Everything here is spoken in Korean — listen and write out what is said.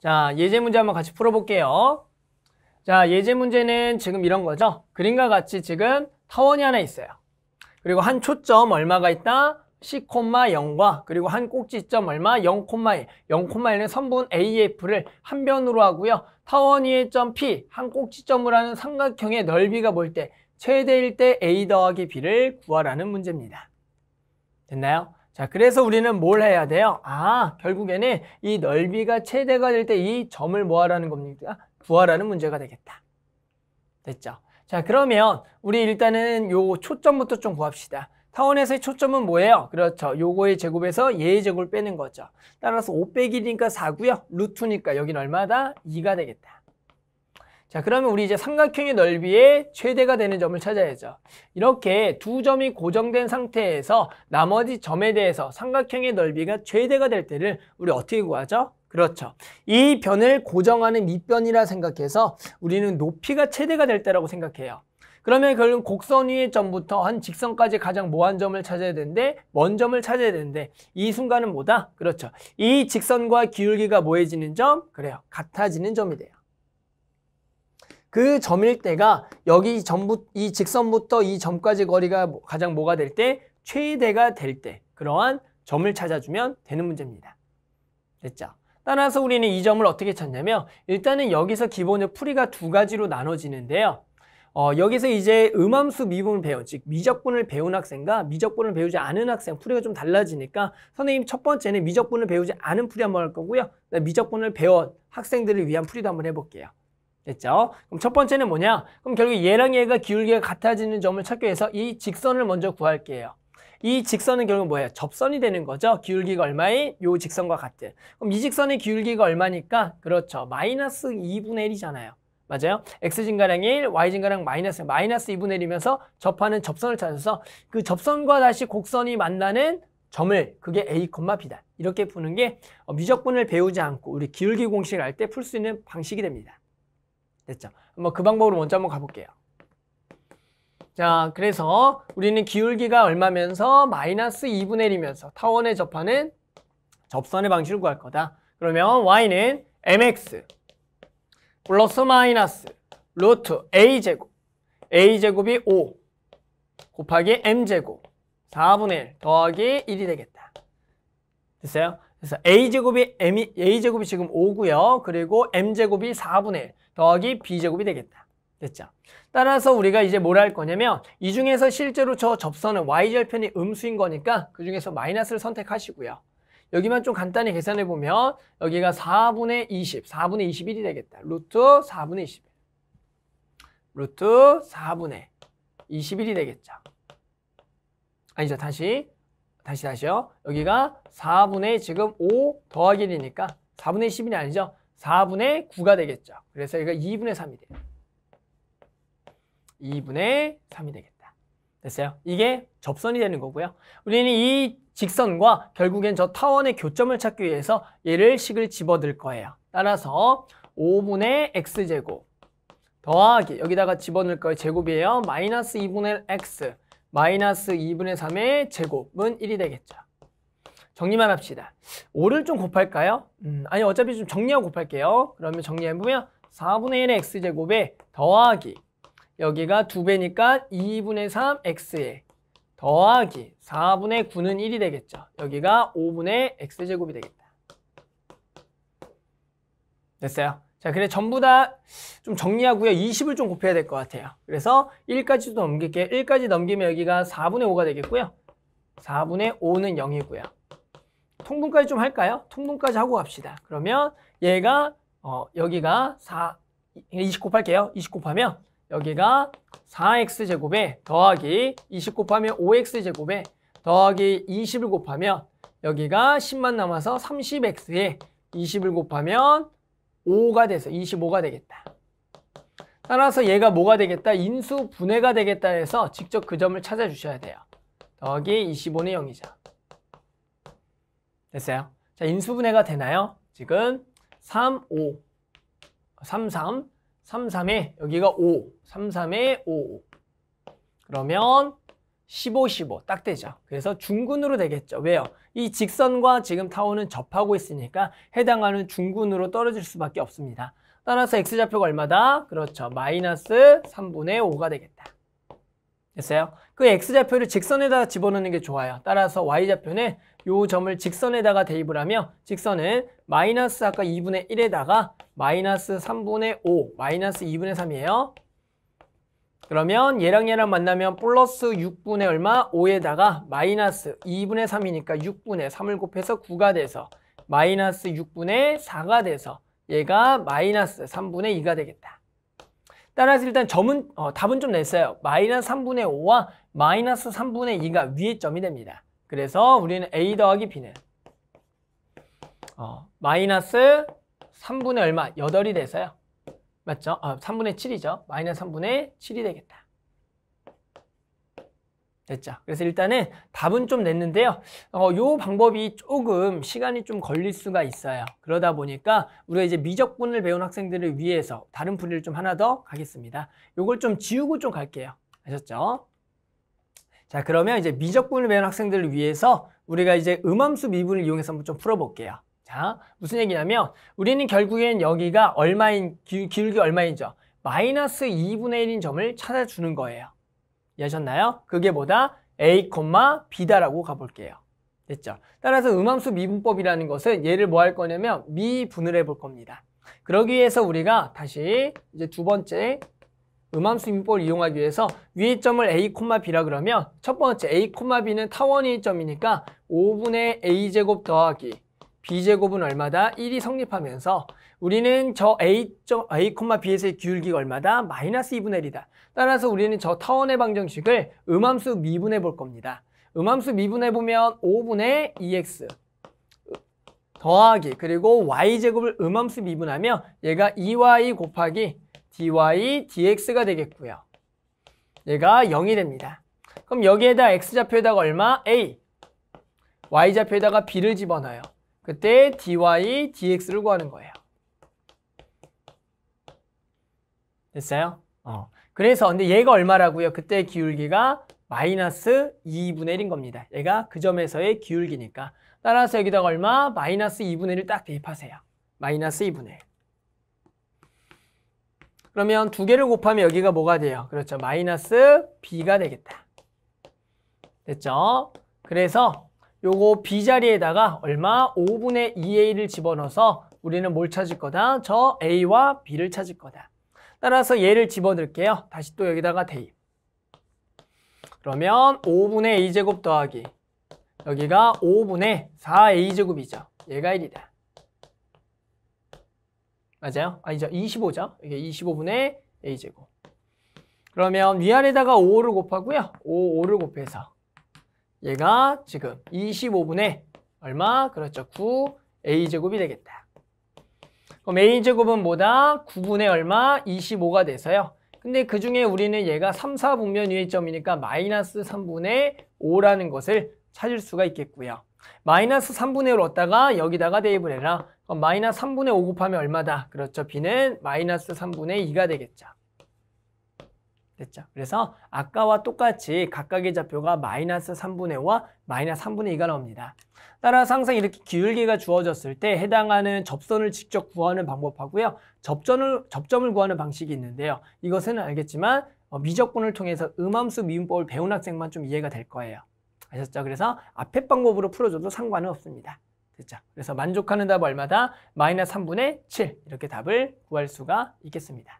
자, 예제 문제 한번 같이 풀어볼게요. 자, 예제 문제는 지금 이런 거죠. 그림과 같이 지금 타원이 하나 있어요. 그리고 한 초점 얼마가 있다? C, 0과 그리고 한 꼭지점 얼마? 0, 1. 0, 1은 선분 AF를 한 변으로 하고요. 타원 위의 점 P, 한 꼭지점으로 하는 삼각형의 넓이가 볼 때 최대일 때 A 더하기 B를 구하라는 문제입니다. 됐나요? 자, 그래서 우리는 뭘 해야 돼요? 아, 결국에는 이 넓이가 최대가 될 때 이 점을 뭐하라는 겁니까? 구하라는 문제가 되겠다. 됐죠? 자, 그러면 우리 일단은 요 초점부터 좀 구합시다. 타원에서의 초점은 뭐예요? 그렇죠. 요거의 제곱에서 얘의 제곱을 빼는 거죠. 따라서 5 빼기 1이니까 4고요. 루트니까 여기는 얼마다? 2가 되겠다. 자 그러면 우리 이제 삼각형의 넓이의 최대가 되는 점을 찾아야죠. 이렇게 두 점이 고정된 상태에서 나머지 점에 대해서 삼각형의 넓이가 최대가 될 때를 우리 어떻게 구하죠? 그렇죠. 이 변을 고정하는 밑변이라 생각해서 우리는 높이가 최대가 될 때라고 생각해요. 그러면 결국 곡선 위의 점부터 한 직선까지 가장 모한 점을 찾아야 되는데 먼 점을 찾아야 되는데 이 순간은 뭐다? 그렇죠. 이 직선과 기울기가 모해지는 점? 그래요. 같아지는 점이 돼요. 그점일때가 여기 전부 이 직선부터 이 점까지 거리가 뭐, 가장 뭐가 될 때 최대가 될 때 그러한 점을 찾아주면 되는 문제입니다. 됐죠? 따라서 우리는 이 점을 어떻게 찾냐면 일단은 여기서 기본의 풀이가 두 가지로 나눠지는데요. 어, 여기서 이제 음함수 미분을 배운 즉 미적분을 배운 학생과 미적분을 배우지 않은 학생 풀이가 좀 달라지니까 선생님 첫 번째는 미적분을 배우지 않은 풀이 한번 할 거고요. 미적분을 배운 학생들을 위한 풀이도 한번 해볼게요. 됐죠? 그럼 첫 번째는 뭐냐? 그럼 결국 얘랑 얘가 기울기가 같아지는 점을 찾기 위해서 이 직선을 먼저 구할게요. 이 직선은 결국 뭐예요? 접선이 되는 거죠. 기울기가 얼마인? 요 직선과 같은. 그럼 이 직선의 기울기가 얼마니까? 그렇죠. 마이너스 2분의 1이잖아요. 맞아요? x 진가량 1, y 진가량 마이너스 마이너스 2분의 1이면서 접하는 접선을 찾아서 그 접선과 다시 곡선이 만나는 점을 그게 a, b다. 이렇게 푸는 게 어, 미적분을 배우지 않고 우리 기울기 공식을 할 때 풀 수 있는 방식이 됩니다. 됐죠? 한번 그 방법으로 먼저 한번 가볼게요. 자, 그래서 우리는 기울기가 얼마면서 마이너스 2분의 1이면서 타원에 접하는 접선의 방식을 구할 거다. 그러면 y는 mx 플러스 마이너스 루트 a제곱 a제곱이 5 곱하기 m제곱 4분의 1 더하기 1이 되겠다. 됐어요? 그래서 a제곱이 m a제곱이 지금 5고요. 그리고 m제곱이 4분의 1. 더하기 b제곱이 되겠다. 됐죠? 따라서 우리가 이제 뭘 할 거냐면 이 중에서 실제로 저 접선은 y절편이 음수인 거니까 그 중에서 마이너스를 선택하시고요. 여기만 좀 간단히 계산해 보면 여기가 4분의 20, 4분의 21이 되겠다. 루트 4분의 21. 루트 4분의 21이 되겠죠. 아니죠. 다시 다시 다시요. 여기가 4분의 지금 5 더하기 1이니까 4분의 10이 아니죠. 4분의 9가 되겠죠. 그래서 여기가 2분의 3이 돼요. 2분의 3이 되겠다. 됐어요? 이게 접선이 되는 거고요. 우리는 이 직선과 결국엔 저 타원의 교점을 찾기 위해서 얘를 식을 집어들 거예요. 따라서 5분의 x제곱 더하기 여기다가 집어넣을 거예요. 제곱이에요. 마이너스 2분의 x 마이너스 2분의 3의 제곱은 1이 되겠죠. 정리만 합시다. 5를 좀 곱할까요? 음, 아니 어차피 좀 정리하고 곱할게요. 그러면 정리해보면 4분의 1의 x제곱에 더하기 여기가 2배니까 2분의 3x에 더하기 4분의 9는 1이 되겠죠. 여기가 5분의 x제곱이 되겠다. 됐어요. 자, 그래 전부 다 좀 정리하고요. 20을 좀 곱해야 될 것 같아요. 그래서 1까지도 넘길게 1까지 넘기면 여기가 4분의 5가 되겠고요. 4분의 5는 0이고요. 통분까지 좀 할까요? 통분까지 하고 갑시다. 그러면 얘가 어, 여기가 4, 20 곱할게요. 20 곱하면 여기가 4x 제곱에 더하기 20 곱하면 5x 제곱에 더하기 20을 곱하면 여기가 10만 남아서 30x에 20을 곱하면 5가 돼서 25가 되겠다. 따라서 얘가 뭐가 되겠다? 인수 분해가 되겠다 해서 직접 그 점을 찾아주셔야 돼요. 더하기 25는 0이죠. 됐어요. 자, 인수분해가 되나요? 지금 3, 5, 3, 3, 3, 3에 여기가 5, 3, 3에 5, 5. 그러면 15, 15 딱 되죠. 그래서 중근으로 되겠죠. 왜요? 이 직선과 지금 타원은 접하고 있으니까 해당하는 중근으로 떨어질 수밖에 없습니다. 따라서 x좌표가 얼마다? 그렇죠. 마이너스 3분의 5가 되겠다. 됐어요? 그 x좌표를 직선에다 집어넣는 게 좋아요. 따라서 y좌표는 요 점을 직선에다가 대입을 하며 직선은 마이너스 아까 2분의 1에다가 마이너스 3분의 5, 마이너스 2분의 3이에요. 그러면 얘랑 얘랑 만나면 플러스 6분의 얼마? 5에다가 마이너스 2분의 3이니까 6분의 3을 곱해서 9가 돼서 마이너스 6분의 4가 돼서 얘가 마이너스 3분의 2가 되겠다. 따라서 일단 점은 어, 답은 좀 냈어요. 마이너스 3분의 5와 마이너스 3분의 2가 위의 점이 됩니다. 그래서 우리는 A 더하기 B는 어, 마이너스 3분의 얼마? 8이 돼서요. 맞죠? 아, 3분의 7이죠. 마이너스 3분의 7이 되겠다. 됐죠. 그래서 일단은 답은 좀 냈는데요. 어, 요 방법이 조금 시간이 좀 걸릴 수가 있어요. 그러다 보니까 우리가 이제 미적분을 배운 학생들을 위해서 다른 분리를 좀 하나 더 가겠습니다. 요걸 좀 지우고 좀 갈게요. 아셨죠? 자, 그러면 이제 미적분을 배운 학생들을 위해서 우리가 이제 음함수 미분을 이용해서 한번 좀 풀어볼게요. 자, 무슨 얘기냐면 우리는 결국엔 여기가 얼마인, 기, 기울기 얼마인죠? 마이너스 2분의 1인 점을 찾아주는 거예요. 이해하셨나요? 그게 뭐다? A, B다라고 가볼게요. 됐죠? 따라서 음함수 미분법이라는 것은 얘를 뭐 할 거냐면 미분을 해볼 겁니다. 그러기 위해서 우리가 다시 이제 두 번째 음함수 미분법을 이용하기 위해서 위의 점을 A, B라 그러면 첫 번째 A, B는 타원이의 점이니까 5분의 A제곱 더하기 B제곱은 얼마다? 1이 성립하면서 우리는 저 a, a, b에서의 기울기가 얼마다? 마이너스 2분의 1이다. 따라서 우리는 저 타원의 방정식을 음함수 미분해 볼 겁니다. 음함수 미분해 보면 5분의 2x 더하기 그리고 y제곱을 음함수 미분하면 얘가 2y 곱하기 dy dx가 되겠고요. 얘가 0이 됩니다. 그럼 여기에다 x좌표에다가 얼마? a y좌표에다가 b를 집어넣어요. 그때 dy dx를 구하는 거예요. 됐어요? 어. 그래서 근데 얘가 얼마라고요? 그때 기울기가 마이너스 2분의 1인 겁니다. 얘가 그 점에서의 기울기니까. 따라서 여기다가 얼마? 마이너스 2분의 1을 딱 대입하세요. 마이너스 2분의 1. 그러면 두 개를 곱하면 여기가 뭐가 돼요? 그렇죠. 마이너스 b가 되겠다. 됐죠? 그래서 요거 b 자리에다가 얼마? 5분의 2a를 집어넣어서 우리는 뭘 찾을 거다? 저 a와 b를 찾을 거다. 따라서 얘를 집어넣을게요. 다시 또 여기다가 대입. 그러면 5분의 a제곱 더하기 여기가 5분의 4a제곱이죠. 얘가 1이다. 맞아요? 아니죠. 25죠. 이게 25분의 a제곱. 그러면 위아래다가 5를 곱하고요. 5, 5를 곱해서 얘가 지금 25분의 얼마? 그렇죠. 9a제곱이 되겠다. 그럼 뭐 a제곱은 뭐다? 9분의 얼마? 25가 돼서요. 근데 그 중에 우리는 얘가 3, 4분면 위의 점이니까 마이너스 3분의 5라는 것을 찾을 수가 있겠고요. 마이너스 3분의 5를 얻다가 여기다가 대입을 해라. 그럼 마이너스 3분의 5 곱하면 얼마다? 그렇죠. b는 마이너스 3분의 2가 되겠죠. 됐죠. 그래서 아까와 똑같이 각각의 좌표가 마이너스 3분의 5와 마이너스 3분의 2가 나옵니다. 따라서 항상 이렇게 기울기가 주어졌을 때 해당하는 접선을 직접 구하는 방법하고요. 접점을, 접점을 구하는 방식이 있는데요. 이것은 알겠지만 어, 미적분을 통해서 음함수 미음법을 배운 학생만 좀 이해가 될 거예요. 아셨죠? 그래서 앞에 방법으로 풀어줘도 상관은 없습니다. 됐죠? 그래서 만족하는 답 얼마다? 마이너스 3분의 7 이렇게 답을 구할 수가 있겠습니다.